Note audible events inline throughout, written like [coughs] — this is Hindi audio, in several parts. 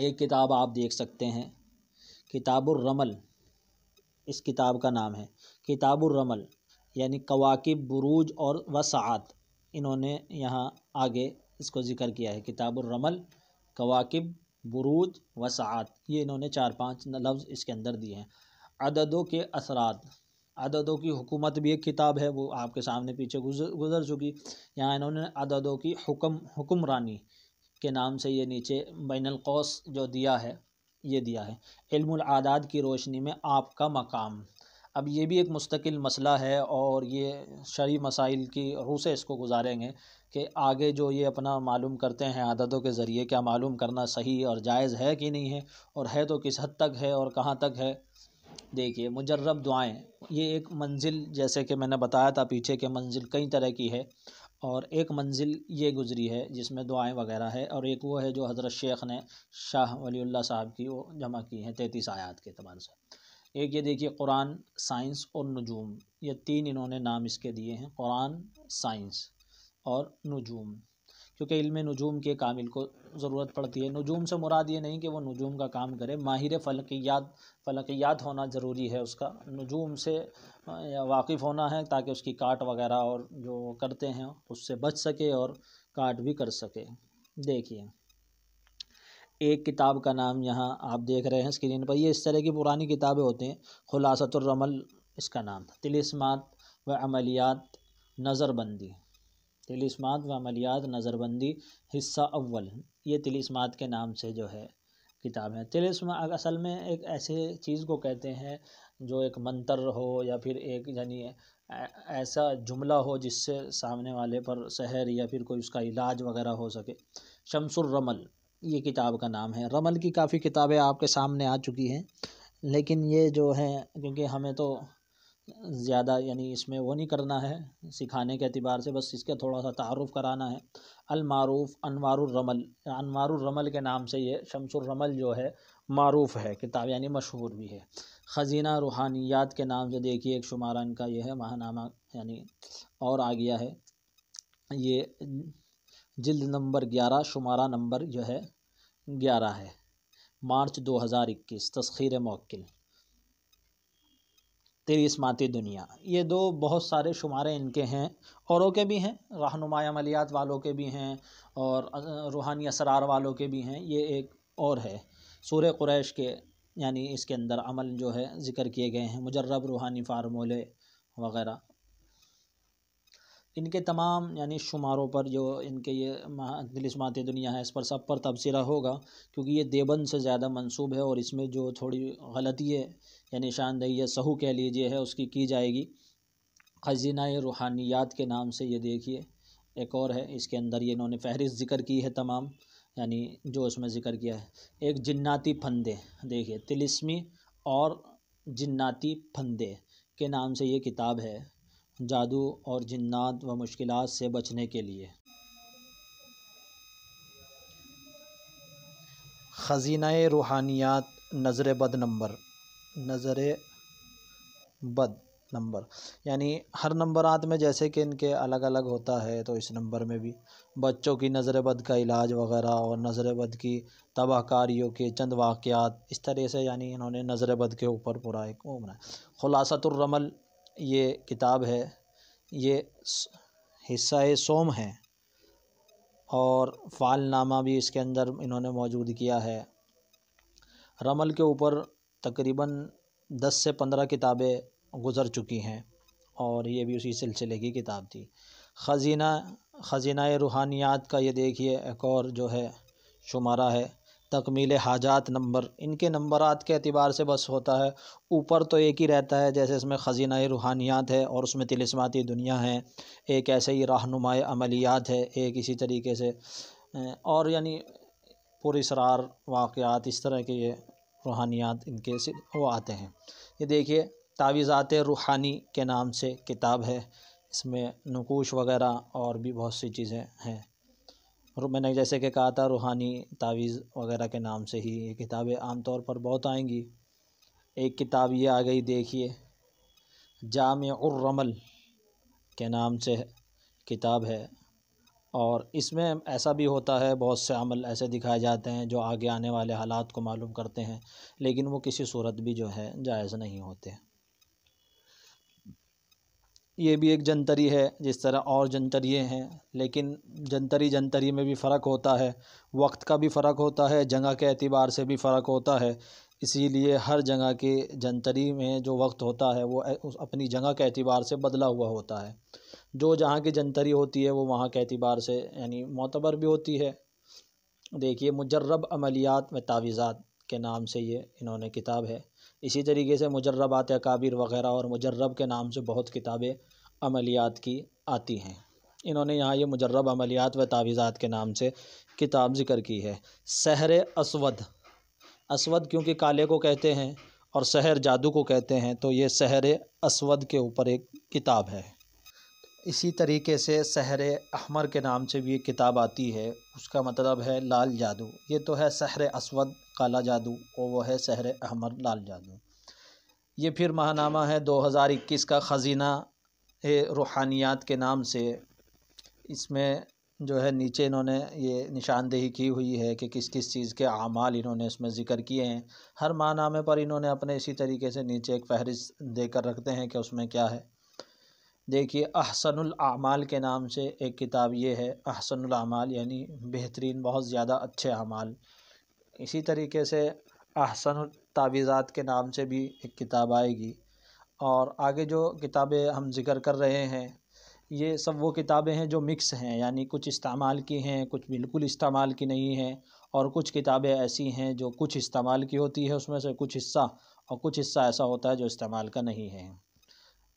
एक किताब आप देख सकते हैं रमल इस किताब का नाम है रमल यानी कवाकिब बुरूज और वसात इन्होंने यहाँ आगे इसको ज़िक्र किया है रमल कवाकिब बुरूज वसात ये इन्होंने चार पांच लफ्ज़ इसके अंदर दिए हैं अददों के असरात अददों की हुकूमत भी एक किताब है वो आपके सामने पीछे गुजर गुजर चुकी यहाँ इन्होंने अददों की हुक्म हुक्मरानी के नाम से ये नीचे बैनलकोस जो दिया है ये दिया है इल्मादाद की रोशनी में आपका मकाम अब ये भी एक मुस्तकिल मसला है और ये शरी मसाइल की रूह से इसको गुजारेंगे कि आगे जो ये अपना मालूम करते हैं आदतों के ज़रिए क्या मालूम करना सही और जायज़ है कि नहीं है और है तो किस हद तक है और कहाँ तक है देखिए मुजरब दुआएँ ये एक मंजिल जैसे कि मैंने बताया था पीछे के मंजिल कई तरह की है और एक मंजिल ये गुज़री है जिसमें दुआएं वगैरह है और एक वो है जो हज़रत शेख ने शाह वली साहब की वो जमा की हैं तैतीस आयात के अतबार से एक ये देखिए कुरान साइंस और नजूम ये तीन इन्होंने नाम इसके दिए हैं कुरान साइंस और नजूम क्योंकि इल्म नजूम के कामिल को ज़रूरत पड़ती है नजूम से मुराद ये नहीं कि वो नजूम का काम करे माहिर फ़लकियात फ़लकियात होना ज़रूरी है उसका नजूम से वाकिफ़ होना है ताकि उसकी काट वगैरह और जो करते हैं उससे बच सके और काट भी कर सके देखिए एक किताब का नाम यहाँ आप देख रहे हैं स्क्रीन पर ये इस तरह की पुरानी किताबें होती हैं खुलासतुलरमल इसका नाम था तिलस्मात व अमलियात नज़रबंदी तिलिस्मात व अमलियात नज़रबंदी हिस्सा अव्वल ये तिलिस्मात के नाम से जो है किताब है तिलिस्म असल में एक ऐसे चीज़ को कहते हैं जो एक मंत्र हो या फिर एक यानी ऐसा जुमला हो जिससे सामने वाले पर शहर या फिर कोई उसका इलाज वगैरह हो सके शमसुर रमल ये किताब का नाम है रमल की काफ़ी किताबें आपके सामने आ चुकी हैं लेकिन ये जो है क्योंकि हमें तो ज़्यादा यानी इसमें वो नहीं करना है सिखाने के अतबार से बस इसका थोड़ा सा तारफ़ कराना है अलमारूफ़ अनवारमल अनवारमल के नाम से ये शमसरमल जो है मरूफ़ है किताब यानी मशहूर भी है ख़जीना रूहानियात के नाम से देखिए एक शुमारा इनका यह है माहनामा यानी और आ गया है ये जल्द नंबर ग्यारह शुमारा नंबर जो है ग्यारह है मार्च दो हज़ार इक्कीस तस्खीर मौकिल तेरी इसमाती दुनिया ये दो बहुत सारे शुमारे इनके हैं औरों के भी हैं रहनुमा अमलियात वालों के भी हैं और रूहानी असरार वालों के भी हैं ये एक और है सूर क्रैश के यानी इसके अंदर अमल जो है ज़िक्र किए गए हैं मुजर्रब रूहानी फार्मूले वग़ैरह इनके तमाम यानी शुमारों पर जो इनके ये तलिस्मात दुनिया है इस पर सब पर तबसरा होगा क्योंकि ये देवबंद से ज़्यादा मनसूब है और इसमें जो थोड़ी गलती है या निशानदही या सहू कह लीजिए है उसकी की जाएगी खजीना रूहानियात के नाम से ये देखिए एक और है इसके अंदर ये इन्होंने फहरिस्त ज़िक्र की है तमाम यानी जो इसमें ज़िक्र किया है एक जन्नाती फंदे देखिए तिलस्मी और जन्नाती फंदे के नाम से ये किताब है जादू और जिन्नात व मुश्किल से बचने के लिए ख़जीना रूहानियात नज़र बद नंबर नज़र बद नंबर यानी हर आत में जैसे कि इनके अलग अलग होता है तो इस नंबर में भी बच्चों की नज़र बद का इलाज वगैरह और नज़र बद की तबाहकारियों के चंद वाक़ात इस तरह से यानी इन्होंने नज़र बद के ऊपर पूरा एक वो बनाया ख़ुलासतरमल ये किताब है ये हिस्सा सोम है और फ़ालनामा भी इसके अंदर इन्होंने मौजूद किया है रमल के ऊपर तकरीबन दस से पंद्रह किताबें गुज़र चुकी हैं और ये भी उसी सिलसिले की किताब थी ख़जीना ख़जीना रूहानियात का ये देखिए एक और जो है शुमारा है तकमील हाजात नंबर इनके नंबरात के अतबार से बस होता है ऊपर तो एक ही रहता है जैसे इसमें ख़जीना रूहानियात है और उसमें तिलस्माती दुनिया है एक ऐसे ही रहनुमाय अमलियात है एक इसी तरीके से और यानी पुरसरार वाक़ात इस तरह के ये रूहानियात इनके से वो आते हैं ये देखिए तावीज़ात रूहानी के नाम से किताब है इसमें नकोश वगैरह और भी बहुत सी चीज़ें हैं मैंने जैसे कि कहा था रूहानी तावीज़ वगैरह के नाम से ही ये किताबें आम तौर पर बहुत आएंगी एक किताब ये आ गई देखिए जाम के नाम से किताब है और इसमें ऐसा भी होता है बहुत से अमल ऐसे दिखाए जाते हैं जो आगे आने वाले हालात को मालूम करते हैं लेकिन वो किसी सूरत भी जो है जायज़ नहीं होते ये भी एक जंतरी है जिस तरह और जंतरिए हैं लेकिन जंतरी जंतरी में भी फ़र्क होता है वक्त का भी फ़र्क होता है जगह के अतबार से भी फ़र्क होता है इसीलिए हर जगह के जंतरी में जो वक्त होता है वो अपनी जगह के अतबार से बदला हुआ होता है जो जहाँ की जंतरी होती है वो वहाँ के अतबार से यानी मोतबर भी होती है देखिए मुजरब अमलियात में तावीज़ात के नाम से ये इन्होंने किताब है इसी तरीके से मुजर्रबात अकाबिर वगैरह और मुजर्रब के नाम से बहुत किताबें अमलियात की आती हैं इन्होंने यहाँ ये मुजर्रब अमलियात व तावीज़ात के नाम से किताब ज़िक्र की है सहर असवद असवद क्योंकि काले को कहते हैं और सहर जादू को कहते हैं तो ये सहर असवद के ऊपर एक किताब है इसी तरीके से सहर अहमर के नाम से भी एक किताब आती है उसका मतलब है लाल जादू ये तो है सहर असवद काला जादू और वो है सहर अहमर लाल जादू ये फिर माहनामा है 2021 का ख़जीना रूहानियात के नाम से इसमें जो है नीचे इन्होंने ये निशानदेही की हुई है कि किस किस चीज़ के अमाल इन्होंने इसमें ज़िक्र किए हैं हर माहनामे पर इन्होंने अपने इसी तरीके से नीचे एक फहरिस्त देकर रखते हैं कि उसमें क्या है देखिए अहसनुल अमाल के नाम से एक किताब ये है अहसनुल अमाल यानी बेहतरीन बहुत ज़्यादा अच्छे अमाल इसी तरीके से अहसन तावीज़ात के नाम से भी एक किताब आएगी और आगे जो किताबें हम जिक्र कर रहे हैं ये सब वो किताबें हैं जो मिक्स हैं यानी कुछ इस्तेमाल की हैं कुछ बिल्कुल इस्तेमाल की नहीं हैं और कुछ किताबें ऐसी हैं जो कुछ इस्तेमाल की होती है उसमें से कुछ हिस्सा और कुछ हिस्सा ऐसा होता है जो इस्तेमाल का नहीं है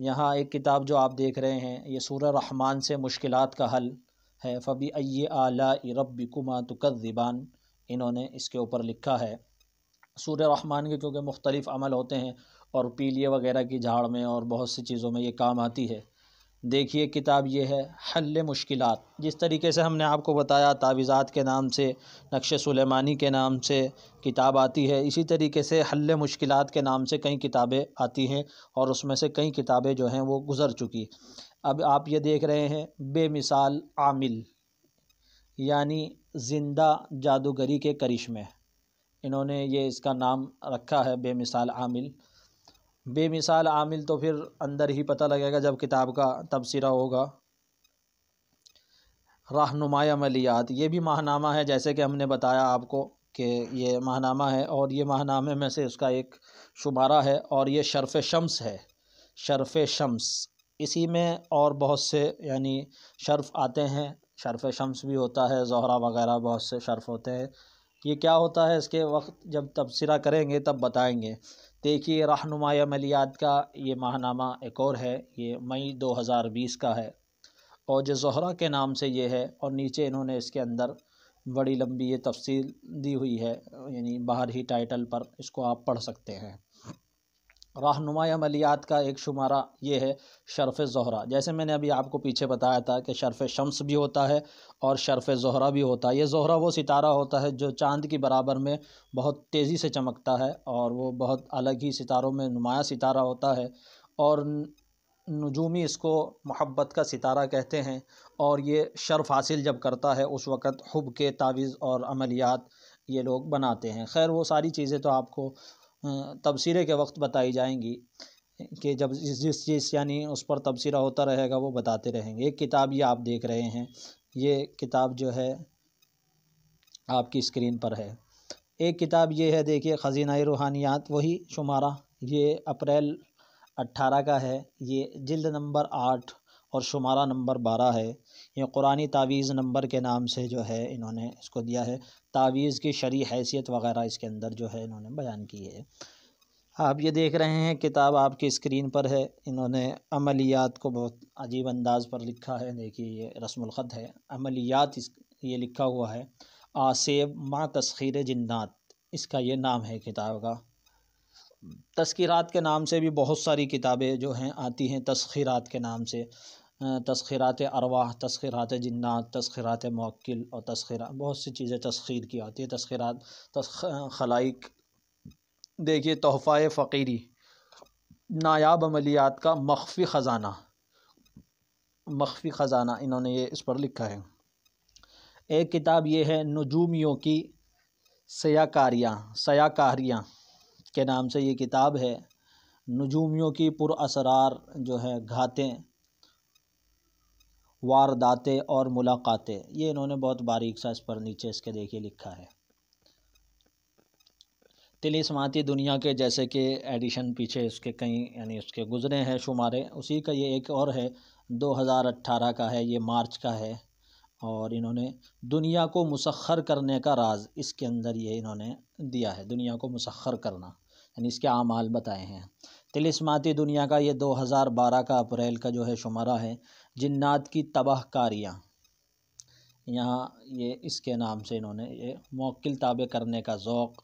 यहाँ एक किताब जो आप देख रहे हैं ये सूर रहमान से मुश्किल का हल है फ़बी अय आला रबिकुमा तुकदिबान इन्होंने इसके ऊपर लिखा है सूर रहमान के क्योंकि मुख्तलिफ़ अमल होते हैं और पीलिए वगैरह की झाड़ में और बहुत सी चीज़ों में ये काम आती है देखिए किताब ये है हल मुश्किल जिस तरीके से हमने आपको बताया तावीज़ात के नाम से नक्श सुलेमानी के नाम से किताब आती है इसी तरीके से हल मुश्किल के नाम से कई किताबें आती हैं और उसमें से कई किताबें जो हैं वो गुज़र चुकी अब आप ये देख रहे हैं बेमिसाल आमिल यानी ज़िंदा जादूगरी के करिश्मे इन्होंने ये इसका नाम रखा है बेमिसाल आमिल बेमिसाल आमिल तो फिर अंदर ही पता लगेगा जब किताब का तबसरा होगा रहनुमाया अमलियात ये भी माहनामा है जैसे कि हमने बताया आपको कि ये माहनामा है और ये माहनामे में से उसका एक शुमारा है और ये शरफ़ शम्स है शरफ़ शम्स इसी में और बहुत से यानी शर्फ आते हैं शरफ़ शम्स भी होता है जहरा वगैरह बहुत से शर्फ होते हैं ये क्या होता है इसके वक्त जब तबसरा करेंगे तब बताएंगे देखिए रहनुमा अमलियात का ये माहनामा एक और है ये मई 2020 का है और जो जहरा के नाम से ये है और नीचे इन्होंने इसके अंदर बड़ी लंबी ये तफसील दी हुई है यानी बाहर ही टाइटल पर इसको आप पढ़ सकते हैं रहनुमा अमलियात का एक शुमारा ये है शरफ़ ज़हरा जैसे मैंने अभी आपको पीछे बताया था कि शरफ़ शम्स भी होता है और शरफ़ ज़हरा भी होता है ये ज़हरा वो सितारा होता है जो चांद के बराबर में बहुत तेज़ी से चमकता है और वो बहुत अलग ही सितारों में नुमाया सितारा होता है और नजूमी इसको मोहब्बत का सितारा कहते हैं और ये शर्फ हासिल जब करता है उस वक़्त हब के तावीज़ और अमलियात ये लोग बनाते हैं खैर वो सारी चीज़ें तो आपको तबसरे के वक्त बताई जाएंगी कि जब जिस जिस चीज़ यानी उस पर तबसरा होता रहेगा वो बताते रहेंगे एक किताब ये आप देख रहे हैं ये किताब जो है आपकी स्क्रीन पर है एक किताब ये है देखिए ख़जीना रूहानियात वही शुमारा ये अप्रैल अट्ठारह का है ये जिल्द नंबर आठ और शुमारा नंबर बारह है ये कुरानी तावीज़ नंबर के नाम से जो है इन्होंने इसको दिया है तावीज़ की शरी हैसियत वगैरह इसके अंदर जो है इन्होंने बयान की है आप ये देख रहे हैं किताब आपकी स्क्रीन पर है इन्होंने अमलियात को बहुत अजीब अंदाज पर लिखा है देखिए ये रस्मलख़त है अमलियात इस ये लिखा हुआ है आसेब माँ तस्खीर जन्नात इसका ये नाम है किताब का तस्करात के नाम से भी बहुत सारी किताबें जो हैं आती हैं तस्खीरात के नाम से तस्खीरात अरवाह तस्खीरात जन्ात तस्खीरात मौक्ल और तस्खीरा बहुत सी चीज़ें तस्खीर की आती है तस्खरात खलाइक देखिए तोहफ़ा फ़कीरी नायाब अमलियात का मख्फी ख़जाना मख्फी ख़जाना इन्होंने ये इस पर लिखा है एक किताब ये है नजूमियों की सयाकारियाँ सयाकारियाँ के नाम से ये किताब है नजूमियों की पुरसरार जो है घातें वारदातें और मुलाकातें ये इन्होंने बहुत बारीक सा इस पर नीचे इसके देखिए लिखा है तिलिस्माती दुनिया के जैसे कि एडिशन पीछे इसके कई यानी उसके गुजरे हैं शुमारे उसी का ये एक और है 2018 का है ये मार्च का है और इन्होंने दुनिया को मुसखर करने का राज इसके अंदर ये इन्होंने दिया है दुनिया को मुसखर करना यानी इसके आमाल बताए हैं तिलिस्माती दुनिया का ये 2012 का अप्रैल का जो है शुमारा है जिन्नात की तबाहकारियाँ यहाँ ये इसके नाम से इन्होंने ये मौकिल ताबे करने का ज़ौक़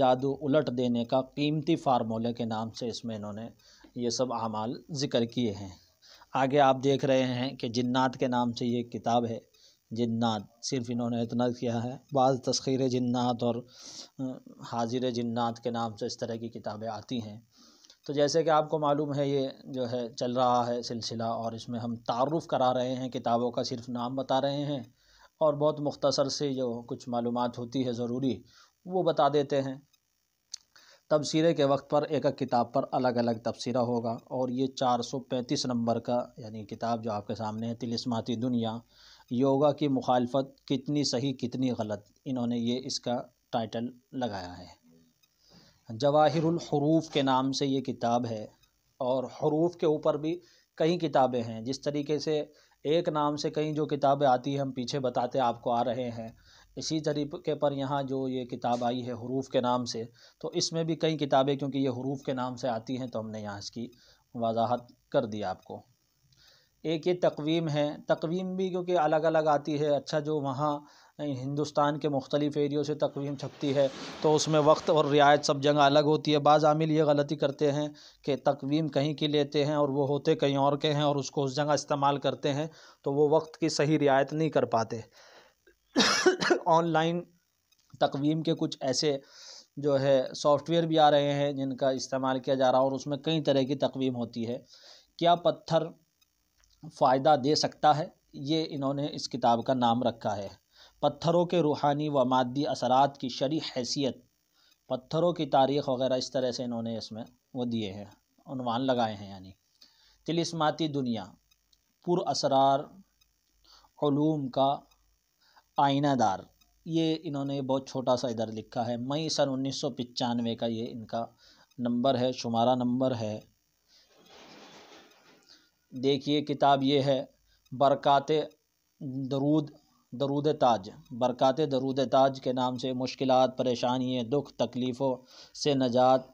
जादू उलट देने का कीमती फार्मूले के नाम से इसमें इन्होंने ये सब अमाल ज़िक्र किए हैं आगे आप देख रहे हैं कि जन्नात के नाम से ये किताब है जिन्नात सिर्फ इन्होंने इतना किया है बाज़ तस्खीर जिन्नात और हाजिर जन्नात के नाम से इस तरह की किताबें आती हैं तो जैसे कि आपको मालूम है ये जो है चल रहा है सिलसिला और इसमें हम तारफ़ करा रहे हैं किताबों का सिर्फ नाम बता रहे हैं और बहुत मुख्तसर से जो कुछ मालूम होती है ज़रूरी वो बता देते हैं तबसरे के वक्त पर एक एक किताब पर अलग अलग तबसरा होगा और ये चार सौ पैंतीस नंबर का यानी किताब जो आपके सामने है तिलस्माती दुनिया योगा की मुखालफत कितनी सही कितनी गलत इन्होंने ये इसका टाइटल लगाया है जवाहिरुल हरूफ के नाम से ये किताब है और हरूफ के ऊपर भी कई किताबें हैं जिस तरीके से एक नाम से कई जो किताबें आती हैं हम पीछे बताते आपको आ रहे हैं इसी तरीके पर यहाँ जो ये किताब आई है हरूफ के नाम से तो इसमें भी कई किताबें क्योंकि ये हरूफ के नाम से आती हैं तो हमने यहाँ इसकी वजाहत कर दी आपको एक ये तकवीम है तकवीम भी क्योंकि अलग अलग आती है अच्छा जो वहाँ हिंदुस्तान के मुख्तलिफ़ एरियो से तकवीम छपती है तो उसमें वक्त और रियायत सब जगह अलग होती है बाज़ आमिल ये गलती करते हैं कि तकवीम कहीं की लेते हैं और वो होते कहीं और के हैं और उसको उस जगह इस्तेमाल करते हैं तो वो वक्त की सही रियायत नहीं कर पाते [coughs] ऑनलाइन तकवीम के कुछ ऐसे जो है सॉफ्टवेयर भी आ रहे हैं जिनका इस्तेमाल किया जा रहा है और उसमें कई तरह की तकवीम होती है क्या पत्थर फ़ायदा दे सकता है ये इन्होंने इस किताब का नाम रखा है पत्थरों के रूहानी व मादी असरात की शरी हैसियत पत्थरों की तारीख़ वगैरह इस तरह से इन्होंने इसमें वो दिए हैं उनवान लगाए हैं यानी तिलस्माती दुनिया पुर असरार ूम का आइनादार ये इन्होंने बहुत छोटा सा इधर लिखा है मई सन उन्नीस सौ पचानवे का ये इनका नंबर है शुमारा नंबर है देखिए किताब ये है बरकत दरूद दरूद ताज बरक़ात दरूद ताज के नाम से मुश्किल परेशानियाँ दुख तकलीफ़ों से नजात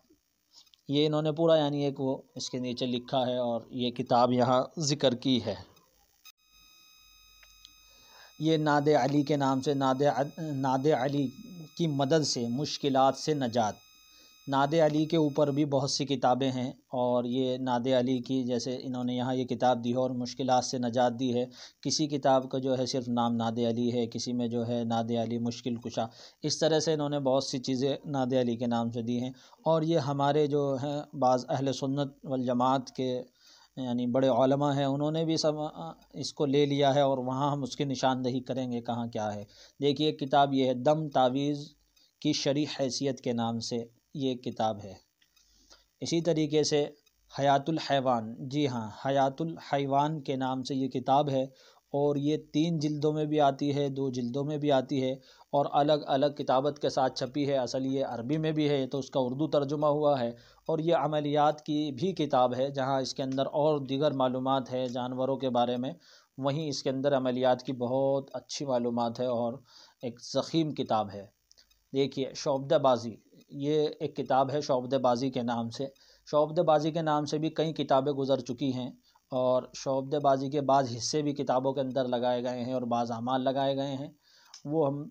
ये इन्होंने पूरा यानी एक वो इसके नीचे लिखा है और ये किताब यहाँ ज़िक्र की है ये नाद अली के नाम से नाद नाद अली की मदद से मुश्किल से नजात नादे अली के ऊपर भी बहुत सी किताबें हैं और ये नादे अली की जैसे इन्होंने यहाँ ये किताब दी है और मुश्किल से नजात दी है किसी किताब का जो है सिर्फ नाम नादे अली है किसी में जो है नादे अली मुश्किल कुशा इस तरह से इन्होंने बहुत सी चीज़ें नादे अली के नाम से दी हैं और ये हमारे जो हैं बाज़ अहल सुन्नत वलजमात के यानी बड़े ओलमा हैं उन्होंने भी सब इसको ले लिया है और वहाँ हम उसकी निशानदही करेंगे कहाँ क्या है देखिए किताब ये है दम तावीज़ की शरी हैसियत के नाम से ये किताब है इसी तरीके से हयातुल हैवान जी हाँ हयातुल हैवान के नाम से ये किताब है और ये तीन जिल्दों में भी आती है दो जिल्दों में भी आती है और अलग अलग किताबत के साथ छपी है असल ये अरबी में भी है तो उसका उर्दू तर्जुमा हुआ है और ये अमलियात की भी किताब है जहाँ इसके अंदर और दीगर मालूम है जानवरों के बारे में वहीं इसके अंदर अमलियात की बहुत अच्छी मालूम है और एक ज़ख़ीम किताब है देखिए शोबदाबाजी ये एक किताब है शोबदेबाजी के नाम से शोबदेबाजी के नाम से भी कई किताबें गुज़र चुकी हैं और शोबदेबाजी के बाद हिस्से भी किताबों के अंदर लगाए गए हैं और बाज़ अमाल लगाए गए हैं वो हम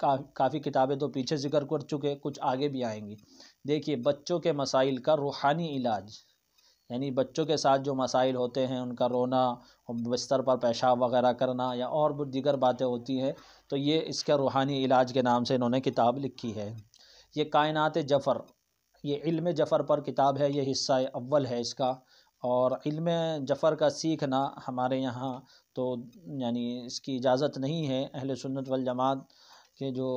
का काफ़ी किताबें तो पीछे जिक्र कर चुके कुछ आगे भी आएंगी देखिए बच्चों के मसाइल का रूहानी इलाज यानी बच्चों के साथ जो मसाइल होते हैं उनका रोना बिस्तर पर पेशाब वगैरह करना या और भी दीगर बातें होती हैं तो ये इसका रूहानी इलाज के नाम से इन्होंने किताब लिखी है ये कायनत जफ़र ये इल्म जफ़र पर किताब है ये हिस्सा अव्वल है इसका और इल्म जफ़र का सीखना हमारे यहाँ तो यानी इसकी इजाज़त नहीं है अहल सुन्नत वल जमात के जो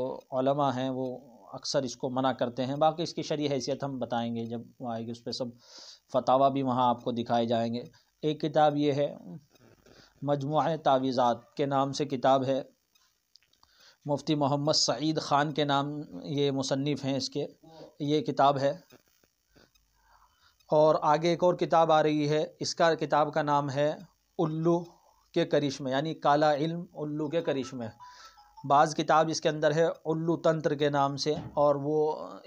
ओलमा हैं वो अक्सर इसको मना करते हैं बाकी इसकी शरी हैसियत हम बताएंगे जब आएगी उस पर सब फतावा भी वहाँ आपको दिखाए जाएंगे एक किताब ये है मजमु तावीज़ात के नाम से किताब है मुफ्ती मोहम्मद सईद ख़ान के नाम ये मुसनफ़ हैं इसके ये किताब है और आगे एक और किताब आ रही है इसका किताब का नाम है उल्लू के करिश्मे यानी काला इल्म उल्लू के करिश्मे बाज़ किताब जिसके अंदर है उल्लू तंत्र के नाम से और वो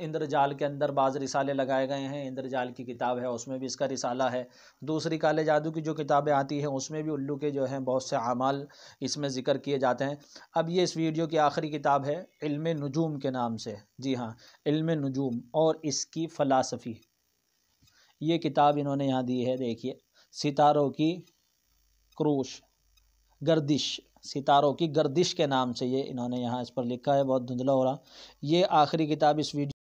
इंद्रजाल के अंदर बाज़ रिसाले लगाए गए हैं इंद्रजाल की किताब है उसमें भी इसका रिसाला है दूसरी काले जादू की जो किताबें आती हैं उसमें भी उल्लू के जो हैं बहुत से अमाल इसमें ज़िक्र किए जाते हैं अब ये इस वीडियो की आखिरी किताब है इल्म नजूम के नाम से जी हाँ इल्म नजूम और इसकी फ़लासफ़ी ये किताब इन्होंने यहाँ दी है देखिए सितारों की क्रोश गर्दिश सितारों की गर्दिश के नाम से ये इन्होंने यहाँ इस पर लिखा है बहुत धुंधला हो रहा ये आखिरी किताब इस वीडियो